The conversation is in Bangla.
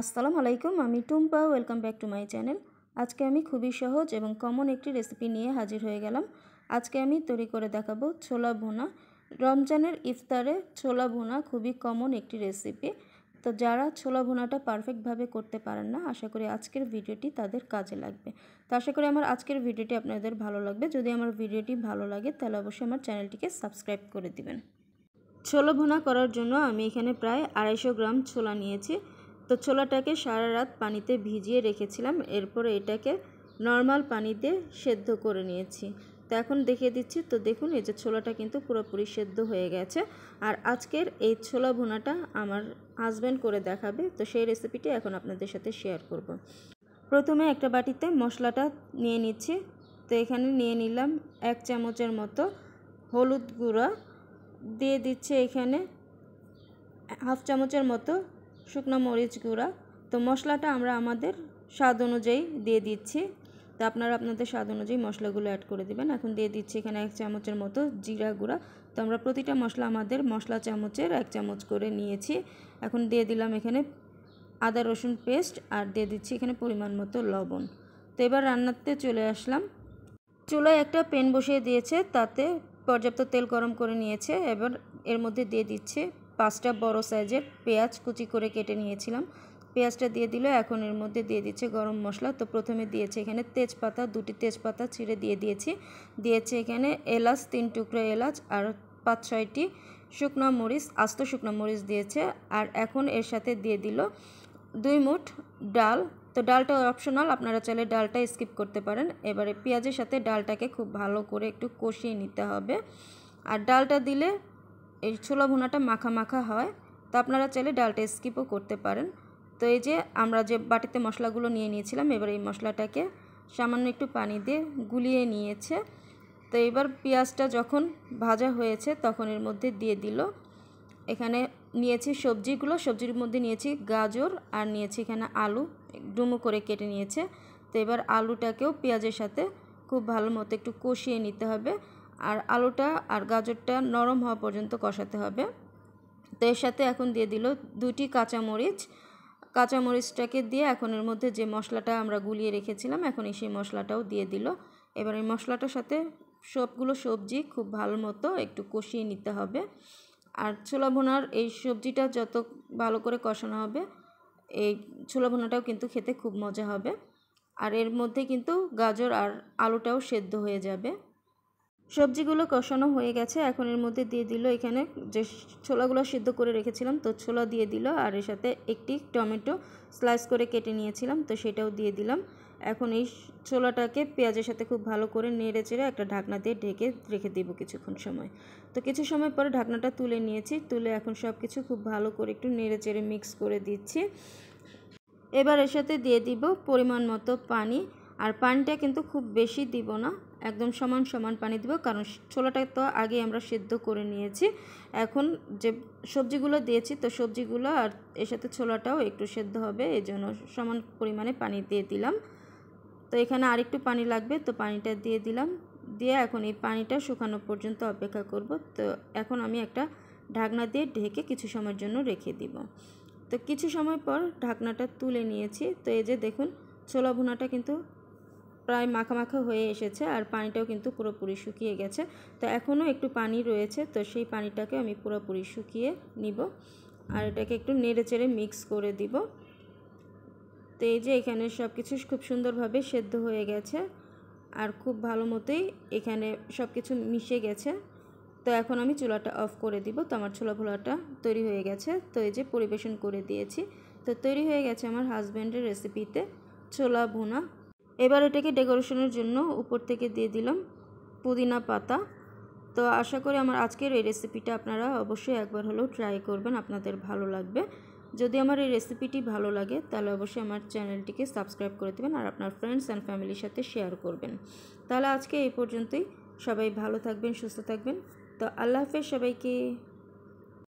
আসসালামু আলাইকুম আমি Tumpa welcome back to my channel আজকে আমি খুবই সহজ এবং কমন একটি রেসিপি নিয়ে হাজির হয়ে গেলাম আজকে আমি তৈরি করে দেখাবো ছোলা ভুনা রমজানের ইফতারে ছোলা ভুনা খুবই কমন একটি রেসিপি তো যারা ছোলা ভুনাটা পারফেক্টভাবে করতে পারেন না আশা করি আজকের ভিডিওটি তাদের কাজে লাগবে তো আশা করি আমার আজকের ভিডিওটি আপনাদের ভালো লাগবে যদি আমার ভিডিওটি ভালো লাগে তাহলে অবশ্যই আমার চ্যানেলটিকে সাবস্ক্রাইব করে দিবেন ছোলা ভুনা করার জন্য আমি এখানে প্রায় আড়াইশো গ্রাম ছোলা নিয়েছি তো ছোলাটাকে সারা রাত পানিতে ভিজিয়ে রেখেছিলাম এরপরে এটাকে নর্মাল পানি দিয়ে সেদ্ধ করে নিয়েছি তো এখন দেখিয়ে দিচ্ছি তো দেখুন এই যে ছোলাটা কিন্তু পুরোপুরি সেদ্ধ হয়ে গেছে আর আজকের এই ছোলা ভুনাটা আমার হাজব্যান্ড করে দেখাবে তো সেই রেসিপিটি এখন আপনাদের সাথে শেয়ার করব। প্রথমে একটা বাটিতে মশলাটা নিয়ে নিচ্ছি তো এখানে নিয়ে নিলাম এক চামচের মতো হলুদ গুঁড়া দিয়ে দিচ্ছে এখানে হাফ চামচের মতো শুকনো মরিচ গুঁড়া তো মশলাটা আমরা আমাদের স্বাদ অনুযায়ী দিয়ে দিচ্ছি তো আপনারা আপনাদের স্বাদ অনুযায়ী মশলাগুলো অ্যাড করে দেবেন এখন দিয়ে দিচ্ছি এখানে এক চামচের মতো জিরা গুঁড়া তো আমরা প্রতিটা মশলা আমাদের মশলা চামচের এক চামচ করে নিয়েছি এখন দিয়ে দিলাম এখানে আদা রসুন পেস্ট আর দিয়ে দিচ্ছি এখানে পরিমাণ মতো লবণ তো এবার রান্নাতে চলে আসলাম চুলায় একটা পেন বসিয়ে দিয়েছে তাতে পর্যাপ্ত তেল গরম করে নিয়েছে এবার এর মধ্যে দিয়ে দিচ্ছে পাঁচটা বড় সাইজের পেঁয়াজ কুচি করে কেটে নিয়েছিলাম পেঁয়াজটা দিয়ে দিল এখন এর মধ্যে দিয়ে দিচ্ছে গরম মশলা তো প্রথমে দিয়েছে এখানে তেজপাতা দুটি তেজপাতা ছিঁড়ে দিয়ে দিয়েছি দিয়েছে এখানে এলাচ তিন টুকরো এলাচ আর পাঁচ ছয়টি শুকনো মরিচ আস্ত শুকনো মরিচ দিয়েছে আর এখন এর সাথে দিয়ে দিল দুই মুঠ ডাল তো ডালটা অপশনাল আপনারা চাইলে ডালটা স্কিপ করতে পারেন এবারে পেঁয়াজের সাথে ডালটাকে খুব ভালো করে একটু কষিয়ে নিতে হবে আর ডালটা দিলে এই ছোলা ভুনাটা মাখা মাখা হয় তো আপনারা চাইলে ডালটা স্কিপও করতে পারেন তো এই যে আমরা যে বাটিতে মশলাগুলো নিয়ে নিয়েছিলাম এবার এই মশলাটাকে সামান্য একটু পানি দিয়ে গুলিয়ে নিয়েছে তো এবার পেঁয়াজটা যখন ভাজা হয়েছে তখন এর মধ্যে দিয়ে দিল এখানে নিয়েছি সবজিগুলো সবজির মধ্যে নিয়েছি গাজর আর নিয়েছি এখানে আলু ডুমো করে কেটে নিয়েছে তো এবার আলুটাকেও পেঁয়াজের সাথে খুব ভালো মতো একটু কষিয়ে নিতে হবে আর আলুটা আর গাজরটা নরম হওয়া পর্যন্ত কষাতে হবে তো এর সাথে এখন দিয়ে দিল দুটি কাঁচামরিচ কাঁচামরিচটাকে দিয়ে এখন এর মধ্যে যে মশলাটা আমরা গুলিয়ে রেখেছিলাম এখন এই সেই মশলাটাও দিয়ে দিল এবার এই মশলাটার সাথে সবগুলো সবজি খুব ভালো মতো একটু কষিয়ে নিতে হবে আর ছোলা ভোনার এই সবজিটা যত ভালো করে কষানো হবে এই ছোলা ভোনাটাও কিন্তু খেতে খুব মজা হবে আর এর মধ্যে কিন্তু গাজর আর আলুটাও সেদ্ধ হয়ে যাবে সবজিগুলো কষানো হয়ে গেছে এখন এর মধ্যে দিয়ে দিল এখানে যে ছোলাগুলো সিদ্ধ করে রেখেছিলাম তো ছোলা দিয়ে দিল আর এর সাথে একটি টমেটো স্লাইস করে কেটে নিয়েছিলাম তো সেটাও দিয়ে দিলাম এখন এই ছোলাটাকে পেঁয়াজের সাথে খুব ভালো করে নেড়ে চেড়ে একটা ঢাকনা দিয়ে ঢেকে রেখে দিব কিছুক্ষণ সময় তো কিছু সময় পরে ঢাকনাটা তুলে নিয়েছি তুলে এখন সব কিছু খুব ভালো করে একটু নেড়ে চেড়ে মিক্স করে দিচ্ছি এবার এর সাথে দিয়ে দিব পরিমাণ মতো পানি আর পানিটা কিন্তু খুব বেশি দিব না একদম সমান সমান পানি দেব কারণ ছোলাটা তো আগে আমরা সেদ্ধ করে নিয়েছি এখন যে সবজিগুলো দিয়েছি তো সবজিগুলো আর এর সাথে ছোলাটাও একটু সেদ্ধ হবে এই জন্য সমান পরিমাণে পানি দিয়ে দিলাম তো এখানে আরেকটু পানি লাগবে তো পানিটা দিয়ে দিলাম দিয়ে এখন এই পানিটা শুকানো পর্যন্ত অপেক্ষা করব তো এখন আমি একটা ঢাকনা দিয়ে ঢেকে কিছু সময়ের জন্য রেখে দিব তো কিছু সময় পর ঢাকনাটা তুলে নিয়েছি তো এই যে দেখুন ছোলা ভুনাটা কিন্তু প্রায় মাখামাখা হয়ে এসেছে আর পানিটাও কিন্তু পুরোপুরি শুকিয়ে গেছে তো এখনও একটু পানি রয়েছে তো সেই পানিটাকে আমি পুরোপুরি শুকিয়ে নিব আর এটাকে একটু নেড়েচেড়ে মিক্স করে দিব তো এই যে এখানে সব কিছু খুব সুন্দরভাবে সেদ্ধ হয়ে গেছে আর খুব ভালো মতোই এখানে সব কিছু মিশে গেছে তো এখন আমি চুলাটা অফ করে দিব তো আমার ছোলা ভোলাটা তৈরি হয়ে গেছে তো এই যে পরিবেশন করে দিয়েছি তো তৈরি হয়ে গেছে আমার হাজব্যান্ডের রেসিপিতে ছোলা ভুনা এবার এটাকে ডেকোরেশনের জন্য উপর থেকে দিয়ে দিলাম পুদিনা পাতা তো আশা করি আমার আজকের এই রেসিপিটা আপনারা অবশ্যই একবার হলেও ট্রাই করবেন আপনাদের ভালো লাগবে যদি আমার এই রেসিপিটি ভালো লাগে তাহলে অবশ্যই আমার চ্যানেলটিকে সাবস্ক্রাইব করে দেবেন আর আপনার ফ্রেন্ডস অ্যান্ড ফ্যামিলির সাথে শেয়ার করবেন তাহলে আজকে এই পর্যন্তই সবাই ভালো থাকবেন সুস্থ থাকবেন তো আল্লাহ হাফেজ সবাইকে